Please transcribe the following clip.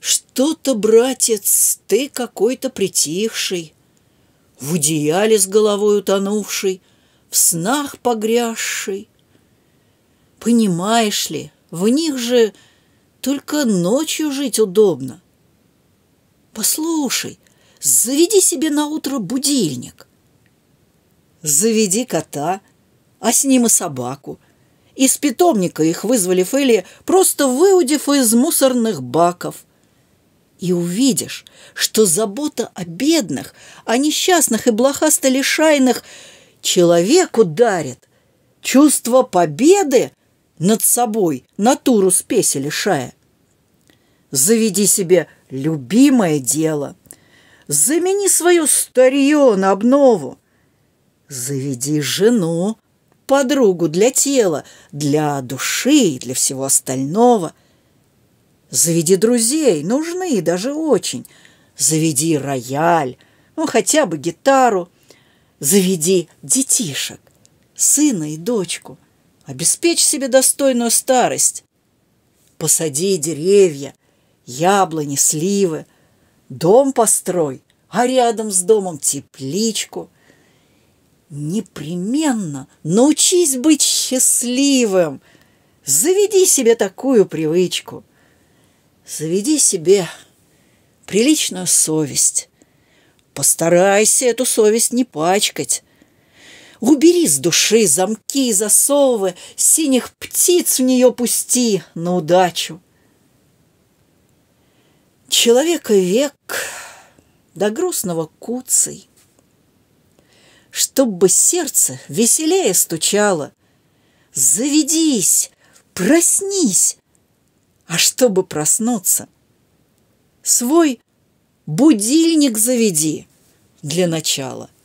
«Что-то, братец, ты какой-то притихший, в одеяле с головой утонувший, в снах погрязший. Понимаешь ли, в них же только ночью жить удобно. Послушай, заведи себе на утро будильник. Заведи кота, а с ним и собаку. Из питомника их вызвали Фелли, просто выудив из мусорных баков – и увидишь, что забота о бедных, о несчастных и блохасто лишайных человеку дарит. Чувство победы над собой, натуру спеси лишая. Заведи себе любимое дело. Замени свое старье на обнову. Заведи жену, подругу для тела, для души и для всего остального – Заведи друзей, нужны и даже очень. Заведи рояль, ну хотя бы гитару. Заведи детишек, сына и дочку. Обеспечь себе достойную старость. Посади деревья, яблони, сливы. Дом построй, а рядом с домом тепличку. Непременно научись быть счастливым. Заведи себе такую привычку – Заведи себе приличную совесть. Постарайся эту совесть не пачкать. Убери с души замки и засовы, синих птиц в нее пусти на удачу. Человека век до грустного куцей, чтобы сердце веселее стучало. Заведись, проснись, а чтобы проснуться, свой будильник заведи для начала –